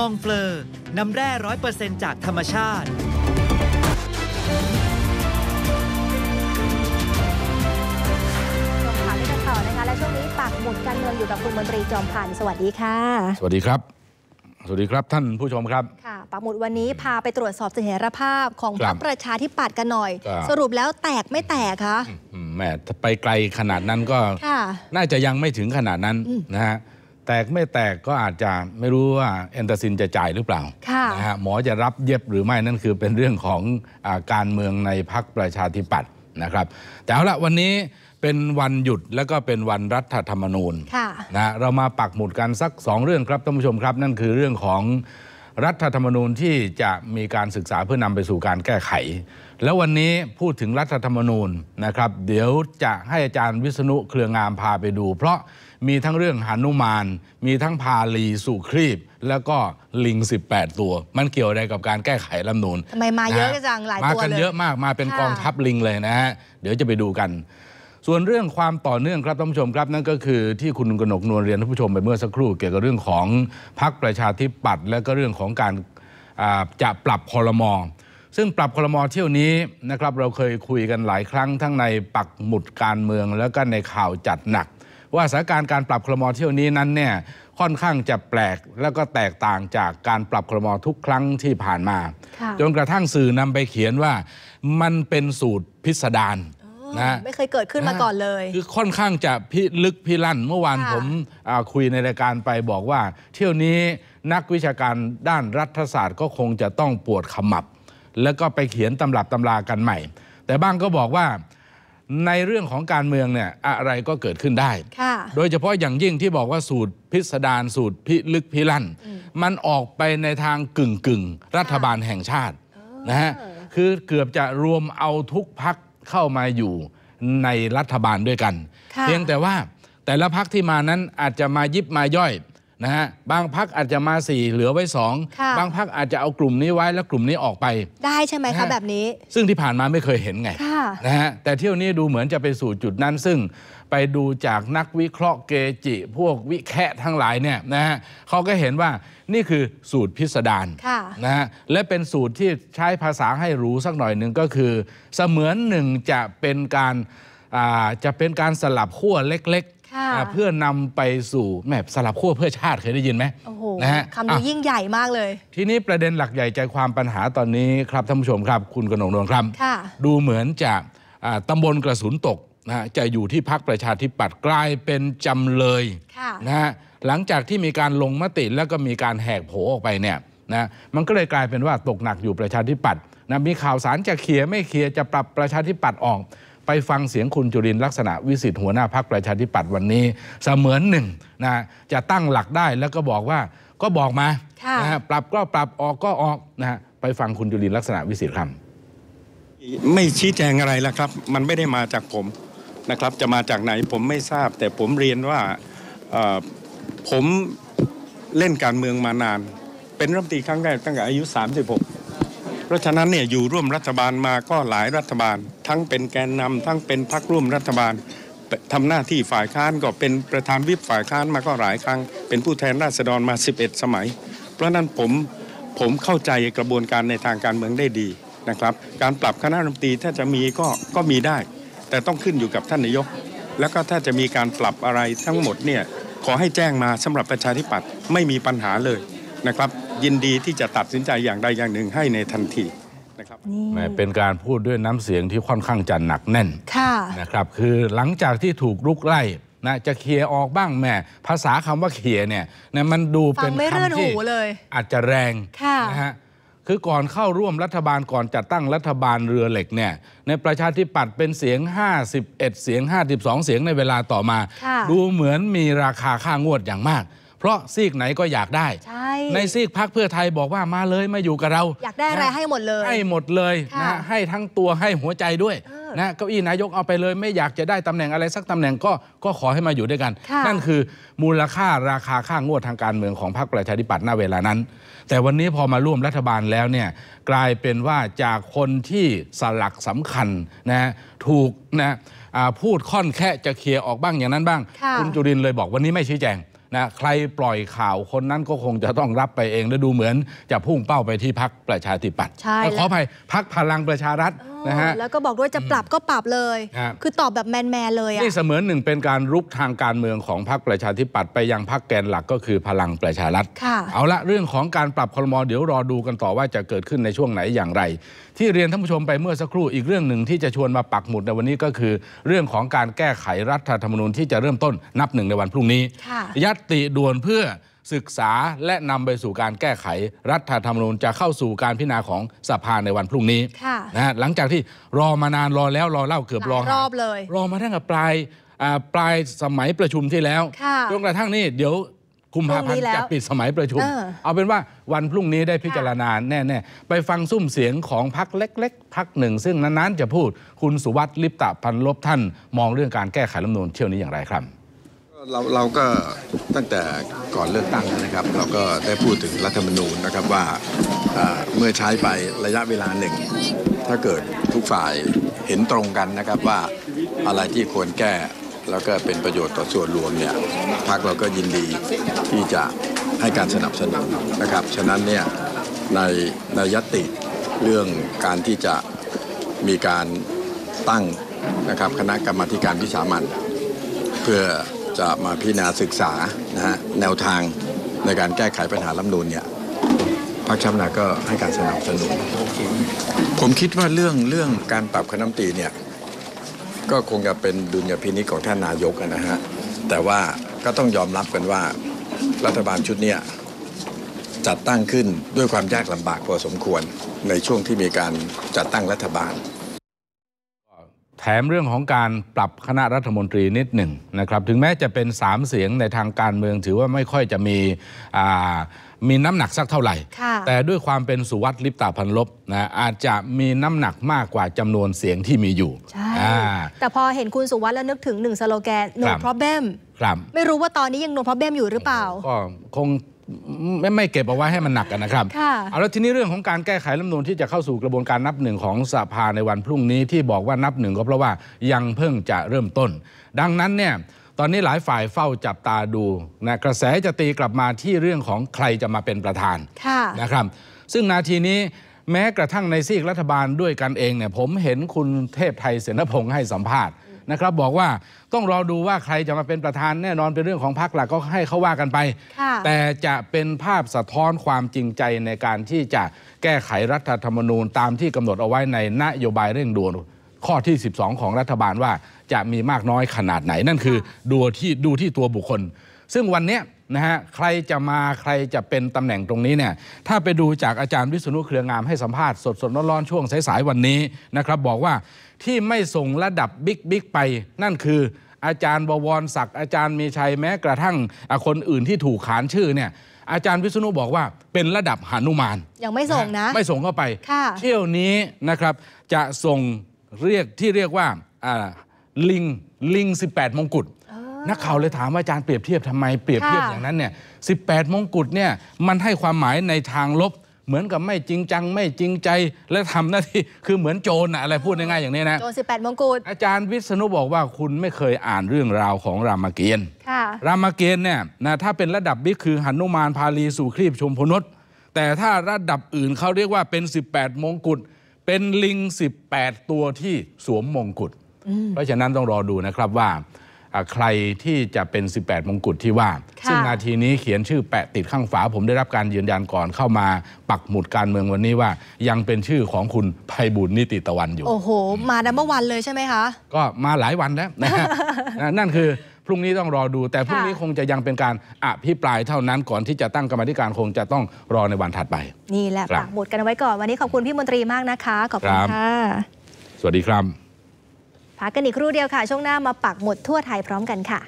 มองเฟลอน้ำแร่ร้อยเปอร์เซ็นต์จากธรรมชาติ่ต่อนะคะและช่วงนี้ปากหมุดการเงินอยู่กับคุณมนตรีจอมพันธ์สวัสดีค่ะ สวัสดีครับ สวัสดีครับท่านผู้ชมครับ ค่ะปากหมุดวันนี้พาไปตรวจสอบเสถียรภาพของพรรคประชาธิปัตย์กันหน่อย สรุปแล้วแตกไม่แตกคะแหมไปไกลขนาดนั้นก็น่าจะยังไม่ถึงขนาดนั้นนะฮะแตกไม่แตกก็อาจจะไม่รู้ว่าเอนตาซินจะจ่ายหรือเปล่านะฮะหมอจะรับเย็บหรือไม่นั่นคือเป็นเรื่องของอการเมืองในพักประชาธิปัตย์นะครับ แต่เอาละวันนี้เป็นวันหยุดและก็เป็นวันรัฐธรรมนูญนะเรามาปักหมุดกัน สัก 2 เรื่องครับท่านผู้ชมครับนั่นคือเรื่องของรัฐธรรมนูญที่จะมีการศึกษาเพื่อนำไปสู่การแก้ไข แล้ววันนี้พูดถึงรัฐธรรมนูญนะครับเดี๋ยวจะให้อาจารย์วิษณุเครืองามพาไปดู เพราะมีทั้งเรื่องหานุมาน มีทั้งพาลีสุครีบแล้วก็ลิง 18 ตัว มันเกี่ยวอะไรกับการแก้ไขรัฐนูนทำไมมาเยอะจังหลายตัวเลยมากันเยอะมากมาเป็นกองทัพลิงเลยนะฮะเดี๋ยวจะไปดูกันส่วนเรื่องความต่อเนื่องครับท่านผู้ชมครับนั่นก็คือ ที่คุณกนกนวลเรียนท่านผู้ชมไปเมื่อสักครู่ เกี่ยวกับเรื่องของพรรคประชาธิปัตย์และก็เรื่องของการจะปรับคอรมอซึ่งปรับคอรมอเที่ยวนี้นะครับเราเคยคุยกันหลายครั้ง ทั้งในปักหมุดการเมือง แล้วก็ในข่าวจัดหนัก ว่าสถานการณ์การปรับคอรมอเที่ยวนี้นั้นเนี่ยค่อนข้างจะแปลกแล้วก็แตกต่างจากการปรับคอรมอทุกครั้งที่ผ่านมาจนกระทั่งสื่อนำไปเขียนว่ามันเป็นสูตรพิสดารนะไม่เคยเกิดขึ้นมาก่อนเลย คือค่อนข้างจะ พิลึกพิลั่นเมื่อวานผมคุยในรายการไปบอกว่า เที่ยวนี้นักวิชาการด้านรัฐศาสตร์ก็คงจะต้องปวดขมับ แล้วก็ไปเขียนตำรับตำรากันใหม่ แต่บ้างก็บอกว่าในเรื่องของการเมืองเนี่ยอะไรก็เกิดขึ้นได้ โดยเฉพาะอย่างยิ่งที่บอกว่าสูตรพิสดารสูตรพิลึกพิลั่นมันออกไปในทางกึ่งกึ่งรัฐบาลแห่งชาตินะฮะคือเกือบจะรวมเอาทุกพักเข้ามาอยู่ในรัฐบาลด้วยกัน เพียงแต่ว่าแต่ละพักที่มานั้นอาจจะมายิบมาย่อยนะฮะบางพักอาจจะมา 4 เหลือไว้ 2 บางพักอาจจะเอากลุ่มนี้ไว้แล้วกลุ่มนี้ออกไปได้ใช่ไหมคะแบบนี้ ซึ่งที่ผ่านมาไม่เคยเห็นไงนะฮะแต่เที่ยวนี้ดูเหมือนจะไปสู่จุดนั้นซึ่งไปดูจากนักวิเคราะห์เกจิ พวกวิแคะทั้งหลายเนี่ยนะฮะเขาก็เห็นว่านี่คือสูตรพิสดารนะฮะและเป็นสูตรที่ใช้ภาษาให้รู้สักหน่อยหนึ่งก็คือ เสมือนหนึ่งจะเป็นการจะเป็นการสลับขั้วเล็กเพื่อนำไปสู่แมบสลับขั้วเพื่อชาติเคยได้ยินไหมนะฮะคำนี้ยิ่งใหญ่มากเลย ทีนี้ประเด็นหลักใหญ่ใจความปัญหาตอนนี้ครับท่านผู้ชมครับ คุณกนงนวลครับดูเหมือนจะตำบลกระสุนตกนะจะอยู่ที่พักประชาธิปัตย์กลายเป็นจำเลยนะฮะหลังจากที่มีการลงมติแล้วก็มีการแหกโผออกไปเนี่ยนะมันก็เลยกลายเป็นว่าตกหนักอยู่ประชาธิปัตย์นะมีข่าวสารจะเคลียร์ไม่เคลียร์จะปรับประชาธิปัตย์ออกไปฟังเสียงคุณจุรินลักษณะวิสิทธิ์หัวหน้าพักประชาธิปัตย์วันนี้เสมือนหนึ่งนะจะตั้งหลักได้แล้วก็บอกว่าก็บอกมานะปรับก็ปรับออกก็ออกนะฮะไปฟังคุณจุรินลักษณะวิสิทธิ์ครับไม่ชี้แจงอะไรแล้วครับ มันไม่ได้มาจากผมนะครับ จะมาจากไหนผมไม่ทราบแต่ผมเรียนว่าผมเล่นการเมืองมานาน เป็นรัฐมนตรีครั้งแรกตั้งแต่อายุ36เพราะฉะนั้นเนี่ยอยู่ร่วมรัฐบาลมาก็หลายรัฐบาลทั้งเป็นแกนนำทั้งเป็นพักร่วมรัฐบาล ทำหน้าที่ฝ่ายค้านก็เป็นประธานวิปฝ่ายค้านมาก็หลายครั้ง เป็นผู้แทนราษฎรมา 11 สมัย เพราะนั้นผมผมเข้าใจกระบวนการในทางการเมืองได้ดีนะครับการปรับคณะรัฐมนตรีถ้าจะมีก็ก็มีได้ แต่ต้องขึ้นอยู่กับท่านนายก แล้วก็ถ้าจะมีการปรับอะไรทั้งหมดเนี่ยขอให้แจ้งมาสำหรับประชาธิปัตย์ไม่มีปัญหาเลยนะครับ ยินดีที่จะตัดสินใจอย่างใดอย่างหนึ่งให้ในทันทีะครับเป็นการพูดด้วยน้ำเสียงที่ค่อนข้างจะหนักแน่นนะครับคือหลังจากที่ถูกลุกไล่นะจะเคลียร์ออกบ้างแม่ ภาษาคำว่าเคลียร์เนี่ยนะมันดูเป็นคำที่อาจจะแรงนะฮะคือก่อนเข้าร่วมรัฐบาลก่อนจัดตั้งรัฐบาลเรือเหล็กเนี่ยในประชาธิปัตย์เป็นเสียง 51 เสียง 52 เสียงในเวลาต่อมา ดูเหมือนมีราคาค่างวดอย่างมากเพราะซีก ไหนก็อยากได้ ใช่ ในซีกพักเพื่อไทยบอกว่ามาเลย มาอยู่กับเราอยากได้อะไร ให้หมดเลย ให้หมดเลยนะให้ทั้งตัวให้หัวใจด้วยนะเก้าอี้นายกเอาไปเลย ไม่อยากจะได้ตำแหน่งอะไรสักตำแหน่งก็ก็ขอให้มาอยู่ด้วยกัน นั่นคือมูลค่าราคาค่างวดทางการเมืองของพรรคประชาธิปัตย์ณเวลานั้น แต่วันนี้พอมาร่วมรัฐบาลแล้วเนี่ยกลายเป็นว่าจากคนที่สลักสำคัญนะถูกนะพูดค่อนแค่จะเคลียร์ออกบ้างอย่างนั้นบ้างคุณจุรินเลยบอกวันนี้ไม่ชี้แจงนะใครปล่อยข่าวคนนั้นก็คงจะต้องรับไปเอง และดูเหมือนจะพุ่งเป้าไปที่พักประชาธิปัตย์ขออภัยพักพลังประชารัฐนะฮะแล้วก็บอกด้วยจะปรับก็ปรับเลย คือตอบแบบแมนแมนเลยนี่เสมือนหนึ่งเป็นการรุกทางการเมืองของพรรคประชาธิปัตย์ไปยังพรรคแกนหลักก็คือพลังประชารัฐ เอาละเรื่องของการปรับคลมอเดี๋ยวรอดูกันต่อว่าจะเกิดขึ้นในช่วงไหนอย่างไร ที่เรียนท่านผู้ชมไปเมื่อสักครู่อีกเรื่องหนึ่งที่จะชวนมาปักหมุดในวันนี้ก็คือ เรื่องของการแก้ไขรัฐธรรมนูญที่จะเริ่มต้นนับหนึ่งในวันพรุ่งนี้ ยัตติด่วนเพื่อศึกษาและนำไปสู่การแก้ไขรัฐธรรมนูญจะเข้าสู่การพิจารณาของสภาในวันพรุ่งนี้นะฮะหลังจากที่รอมานานรอแล้ว รอ เล่าเกือบรอ รอบเลย รอมาตั้งแต่ปลายปลายสมัยประชุมที่แล้วจนกระทั่งนี่เดี๋ยวคุมภาพันธ์จะปิดสมัยประชุม เอาเป็นว่าวันพรุ่งนี้ได้พิจารณาแน่ๆไปฟังซุ้มเสียงของพักเล็กๆพักหนึ่ง ซึ่งนั้นๆจะพูดคุณสุวัสดิ์ลิปตะพันลบท่านมองเรื่องการแก้ไขรัฐมนูลเที่ยวนี้อย่างไรครับเราเราก็ตั้งแต่ก่อนเลือกตั้งนะครับ เราก็ได้พูดถึงรัฐธรรมนูญนะครับว่าเมื่อใช้ไประยะเวลาหนึ่ง ถ้าเกิดทุกฝ่ายเห็นตรงกันนะครับ ว่าอะไรที่ควรแก้แล้วก็เป็นประโยชน์ต่อส่วนรวมเนี่ยพรรคเราก็ยินดีที่จะให้การสนับสนุนนะครับ ฉะนั้นเนี่ยในในยติเรื่องการที่จะมีการตั้งนะครับคณะกรรมการพิสามันเพื่อจะมาพิจารณาศึกษานะฮะแนวทางในการแก้ไขปัญหาล้มนูนเนี่ยพรรคชาตินาก็ให้การสนับสนุนผมคิดว่าเรื่องเรื่องการปรับคณะมตีเนี่ยก็คงจะเป็นดุลยพินิจของท่านนายกนะฮะแต่ว่าก็ต้องยอมรับกันว่ารัฐบาลชุดเนี่ยจัดตั้งขึ้นด้วยความยากลำบากพอสมควรในช่วงที่มีการจัดตั้งรัฐบาลแถมเรื่องของการปรับคณะรัฐมนตรีนิดหนึ่งนะครับถึงแม้จะเป็น 3 เสียงในทางการเมืองถือว่าไม่ค่อยจะมีมีน้ำหนักสักเท่าไหร่ แต่ด้วยความเป็นสุวัสดิ์ลิปตาพันลบนะอาจจะมีน้ำหนักมากกว่าจำนวนเสียงที่มีอยู่ใช่แต่พอเห็นคุณสุวัสดิ์แล้วนึกถึงหนึ่งสโลแกน no problem ไม่รู้ว่าตอนนี้ยัง no problem อยู่หรือเปล่าก็คงไม่ไม่เก็บเอาไว้ให้มันหนักกันนะครับเอาแล้วทีนี้เรื่องของการแก้ไขรัฐมนูลที่จะเข้าสู่กระบวนการนับหนึ่งของสภาในวันพรุ่งนี้ที่บอกว่านับหนึ่งก็เพราะว่ายังเพิ่งจะเริ่มต้น ดังนั้นเนี่ยตอนนี้หลายฝ่ายเฝ้าจับตาดูนะกระแสจะตีกลับมาที่เรื่องของใครจะมาเป็นประธานนะครับ ซึ่งนาทีนี้แม้กระทั่งในซีกรัฐบาลด้วยกันเองเนี่ยผมเห็นคุณเทพไทยเสนพงศ์ให้สัมภาษณ์นะครับบอกว่าต้องรอดูว่าใครจะมาเป็นประธานแน่นอนเป็นเรื่องของพรรคหลักก็ให้เขาว่ากันไป แต่จะเป็นภาพสะท้อนความจริงใจในการที่จะแก้ไขรัฐธรรมนูญตามที่กำหนดเอาไว้ในนโยบายเร่งด่วน ข้อที่ 12 ของรัฐบาลว่าจะมีมากน้อยขนาดไหนนั่นคือ ดูที่ดูที่ตัวบุคคล ซึ่งวันนี้นะฮะใครจะมาใครจะเป็นตำแหน่งตรงนี้เนี่ยถ้าไปดูจากอาจารย์วิษณุเครืองามให้สัมภาษณ์สดสดร้อนๆช่วงสายๆวันนี้นะครับบอกว่าที่ไม่ส่งระดับบิ๊กบิ๊กไป นั่นคืออาจารย์บวรศักดิ์อาจารย์มีชัยแม้กระทั่งคนอื่นที่ถูกขานชื่อเนี่ยอาจารย์วิษณุบอกว่าเป็นระดับหนุมานยังไม่ส่งนะไม่ส่งเข้าไปเที่ยวนี้นะครับจะส่งเรียกที่เรียกว่าลิงลิง 18มงกุฎนักข่าวเลยถามว่า อาจารย์เปรียบเทียบทำไมเปรียบเทียบอย่างนั้นเนี่ยสิมงกุฎเนี่ยมันให้ความหมายในทางลบ เหมือนกับไม่จริงจัง ไม่จริงใจและทำหน้าที่คือเหมือนโจรอะไรพูดง่ายๆอย่างนี้นะโจรสิมงกุฎอาจารย์วิษณุบอกว่าคุณไม่เคยอ่านเรื่องราวของรามเกียรติ์รามเกียรติ์เนี่ยนะถ้าเป็นระดับบิ๊กคือหนุมานพาลีสู่ครีบชมพนุษแต่ถ้าระดับอื่นเขาเรียกว่าเป็น 18 มงกุฎเป็นลิง 18 ตัวที่สวมมงกุฎเพราะฉะนั้นต้องรอดูนะครับว่าใครที่จะเป็น 18 มงกุฎที่ว่า ซึ่งนาทีนี้เขียนชื่อแปะติดข้างฝาผมได้รับการยืนยันก่อนเข้ามาปักหมุดการเมืองวันนี้ว่า ยังเป็นชื่อของคุณภัยบุญนิติตะวันอยู่ โอ้โห มาดัมเบิลวันเลยใช่ไหมคะ ก็มาหลายวันแล้วนะฮะนั่นคือพรุ่งนี้ต้องรอดู แต่พรุ่งนี้คงจะยังเป็นการ อภิปรายเท่านั้นก่อนที่จะตั้งกรรมธิการคงจะต้องรอในวันถัดไปนี่แหละปักหมุดกันไว้ก่อนวันนี้ขอบคุณพี่มนตรีมากนะคะขอบคุณค่ะสวัสดีครับพักกันอีกครู่เดียวค่ะ ช่วงหน้ามาปักหมุดทั่วไทยพร้อมกันค่ะ